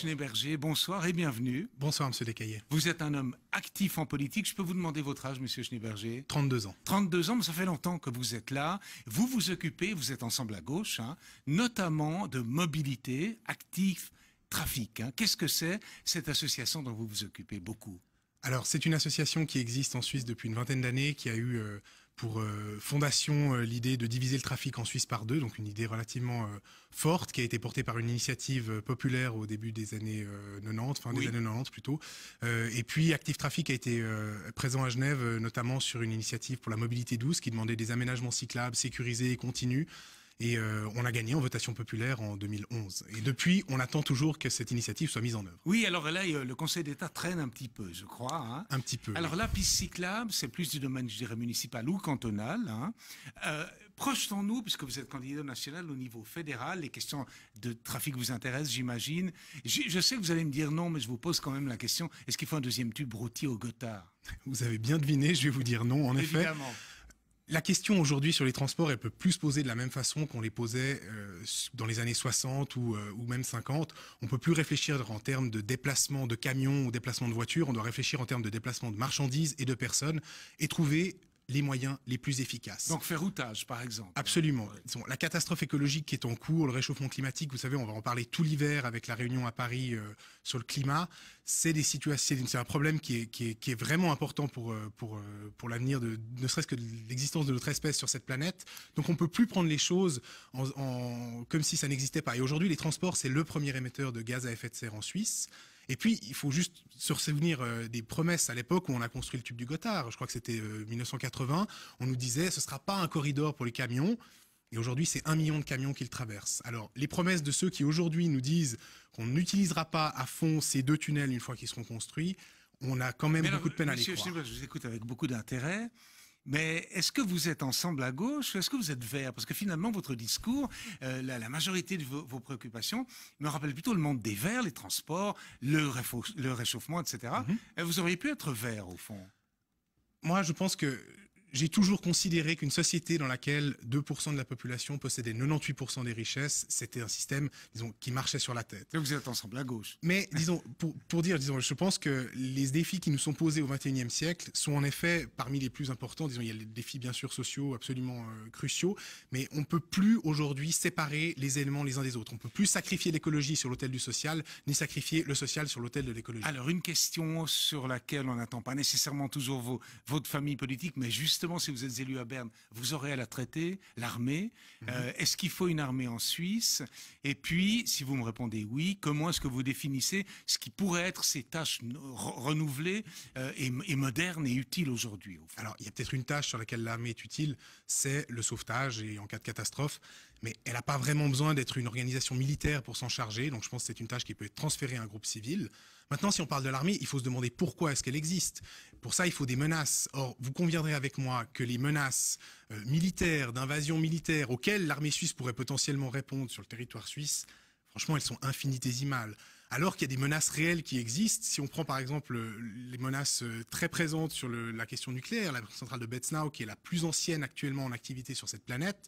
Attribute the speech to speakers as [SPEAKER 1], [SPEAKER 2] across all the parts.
[SPEAKER 1] Schneeberger, bonsoir et bienvenue. Bonsoir, monsieur Descaillers. Vous êtes un homme actif en politique. Je peux vous demander votre âge, monsieur Schneeberger 32 ans. 32 ans, ça fait longtemps que vous êtes là. Vous vous occupez, vous êtes ensemble à gauche, hein, notamment de mobilité, actif, trafic. Hein. Qu'est-ce que c'est, cette association dont vous vous occupez beaucoup
[SPEAKER 2] alors, c'est une association qui existe en Suisse depuis une vingtaine d'années, qui a eu euh, pour euh, fondation euh, l'idée de diviser le trafic en Suisse par deux, donc une idée relativement euh, forte qui a été portée par une initiative populaire au début des années 90, fin des années 90 plutôt. et puis Active Traffic a été présent à Genève, notamment sur une initiative pour la mobilité douce qui demandait des aménagements cyclables sécurisés et continus et euh, on a gagné en votation populaire en 2011. Et depuis, on attend toujours que cette initiative soit mise en œuvre.
[SPEAKER 1] Oui, alors là, le Conseil d'État traîne un petit peu, je crois. Hein. Un petit peu. Alors là, la piste cyclable, c'est plus du domaine, je dirais, municipal ou cantonal. Hein. Euh, Projetons-nous, puisque vous êtes candidat national au niveau fédéral, les questions de trafic vous intéressent, j'imagine. Je, sais que vous allez me dire non, mais je vous pose quand même la question, est-ce qu'il faut un deuxième tube routier au Gothard Vous avez bien deviné, je vais
[SPEAKER 2] vous dire non, en effet. La question aujourd'hui sur les transports, elle peut plus se poser de la même façon qu'on les posait euh, dans les années 60 euh, ou, même 50. On peut plus réfléchir en termes de déplacement de camions ou déplacement de voitures. On doit réfléchir en termes de déplacement de marchandises et de personnes et trouver les moyens les plus efficaces. Donc
[SPEAKER 1] faire routage, par exemple.
[SPEAKER 2] Absolument. la catastrophe écologique qui est en cours, le réchauffement climatique, vous savez, on va en parler tout l'hiver avec la réunion à Paris euh, sur le climat. C'est des situations, c'est un problème qui est, vraiment important pour, euh, pour, euh, pour l'avenir de, ne serait-ce que l'existence de notre espèce sur cette planète. Donc on peut plus prendre les choses comme si ça n'existait pas. Et aujourd'hui, les transports, c'est le premier émetteur de gaz à effet de serre en Suisse. Et puis, il faut juste se souvenir euh, des promesses à l'époque où on a construit le tube du Gothard. Je crois que c'était 1980. Euh, on nous disait, ce ne sera pas un corridor pour les camions. Et aujourd'hui, c'est un million de camions qui le traversent. Alors, les promesses de ceux qui aujourd'hui nous disent qu'on n'utilisera pas à fond ces deux tunnels une fois qu'ils seront construits, on a quand même beaucoup de peine à les croire. Je vous écoute avec beaucoup d'intérêt.
[SPEAKER 1] Mais est-ce que vous êtes ensemble à gauche ou Est-ce que vous êtes vert Parce que finalement, votre discours, euh, la, majorité de vos, préoccupations me rappelle plutôt le monde des verts, les transports,
[SPEAKER 2] le, réchauffement, etc. Mhm. Euh, vous auriez pu être vert, au fond. Moi, je pense que j'ai toujours considéré qu'une société dans laquelle 2% de la population possédait 98% des richesses, c'était un système, disons, qui marchait sur la tête. vous êtes ensemble à gauche. Mais disons, pour, pour dire, disons, je pense que les défis qui nous sont posés au XXIe siècle sont en effet parmi les plus importants. Disons, il y a les défis bien sûr sociaux absolument euh, cruciaux, mais on ne peut plus aujourd'hui séparer les éléments les uns des autres. On ne peut plus sacrifier l'écologie sur l'autel du social, ni sacrifier le social sur l'autel de l'écologie. Alors une question sur laquelle on n'attend pas nécessairement toujours vos, votre famille
[SPEAKER 1] politique, mais juste justement, si vous êtes élu à Berne, vous aurez à la traiter, l'armée. Mhm. Euh, est-ce qu'il faut une armée en Suisse Et puis, si vous me répondez oui, comment est-ce que vous définissez ce qui pourrait être ces tâches renouvelées euh, et, et, modernes et utiles aujourd'hui
[SPEAKER 2] Alors, il y a peut-être une tâche sur laquelle l'armée est utile, c'est le sauvetage et en cas de catastrophe, mais elle n'a pas vraiment besoin d'être une organisation militaire pour s'en charger, donc je pense que c'est une tâche qui peut être transférée à un groupe civil. Maintenant, si on parle de l'armée, il faut se demander pourquoi est-ce qu'elle existe. Pour ça, il faut des menaces. Or, vous conviendrez avec moi que les menaces euh, militaires, d'invasion militaire auxquelles l'armée suisse pourrait potentiellement répondre sur le territoire suisse, franchement, elles sont infinitésimales. Alors qu'il y a des menaces réelles qui existent, si on prend par exemple euh, les menaces euh, très présentes sur la question nucléaire, la centrale de Betznau, qui est la plus ancienne actuellement en activité sur cette planète,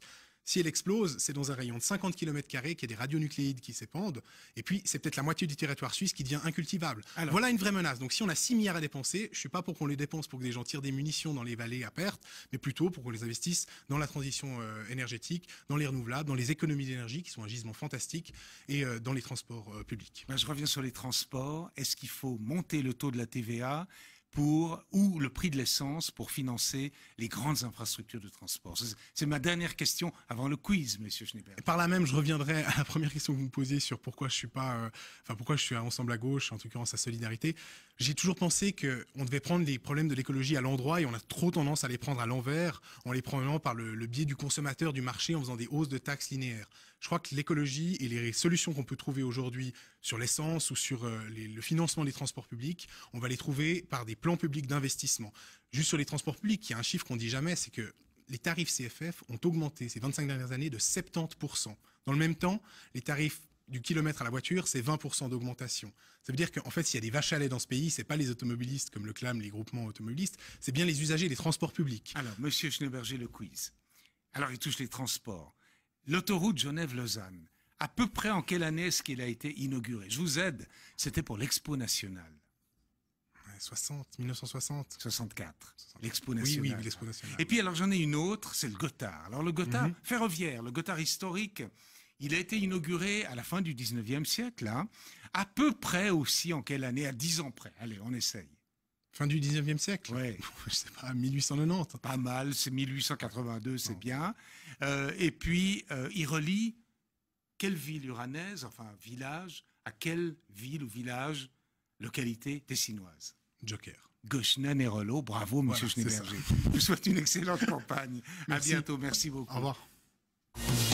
[SPEAKER 2] si elle explose, c'est dans un rayon de 50 km y a des radionucléides qui s'épandent, et puis c'est peut-être la moitié du territoire suisse qui devient incultivable. voilà une vraie menace. Donc si on a 6 milliards à dépenser, je suis pas pour qu'on les dépense pour que des gens tirent des munitions dans les vallées à perte, mais plutôt pour qu'on les investisse dans la transition euh, énergétique, dans les renouvelables, dans les économies d'énergie qui sont un gisement fantastique, et euh, dans les transports euh, publics. je reviens sur les transports.
[SPEAKER 1] Est-ce qu'il faut monter le taux de la TVA pour, ou le prix de l'essence pour financer les grandes infrastructures de transport C'est ma dernière question avant le quiz, Monsieur Schneeberg.
[SPEAKER 2] par là même, je reviendrai à la première question que vous me posiez sur pourquoi je suis pas, euh, enfin pourquoi je suis Ensemble à gauche, en tout cas en sa solidarité. J'ai toujours pensé que on devait prendre les problèmes de l'écologie à l'endroit et on a trop tendance à les prendre à l'envers, en les prenant par le, biais du consommateur, du marché, en faisant des hausses de taxes linéaires. Je crois que l'écologie et les solutions qu'on peut trouver aujourd'hui sur l'essence ou sur euh, le financement des transports publics, on va les trouver par des plan public d'investissement. Juste sur les transports publics, il y a un chiffre qu'on dit jamais, c'est que les tarifs CFF ont augmenté ces 25 dernières années de 70%. Dans le même temps, les tarifs du kilomètre à la voiture, c'est 20% d'augmentation. Ça veut dire qu'en fait, s'il y a des vaches à lait dans ce pays, c'est pas les automobilistes comme le clament les groupements automobilistes, c'est bien les usagers des transports publics. Alors, monsieur Schneeberger, le quiz. Alors, il touche les transports. L'autoroute
[SPEAKER 1] Genève-Lausanne, à peu près en quelle année est-ce qu'elle a été inaugurée Je vous aide, c'était pour l'Expo nationale. 60, 1960. 64. 64. Oui, oui, l'expo Et puis alors j'en ai une autre, c'est le Gotthard. Alors le Gothard mhm. ferroviaire, le Gotthard historique, il a été inauguré à la fin du 19e siècle, hein. à peu près aussi en quelle année À 10 ans près. Allez, on essaye. Fin du 19e siècle Oui. Je sais pas, 1890. Pas mal, c'est 1882, c'est bien. Euh, et puis, euh, il relie quelle ville uranaise, enfin village, à quelle ville ou village, localité tessinoise Joker. et Nerolo, bravo Monsieur voilà, Je vous souhaite une excellente campagne. À bientôt, merci beaucoup. Au revoir.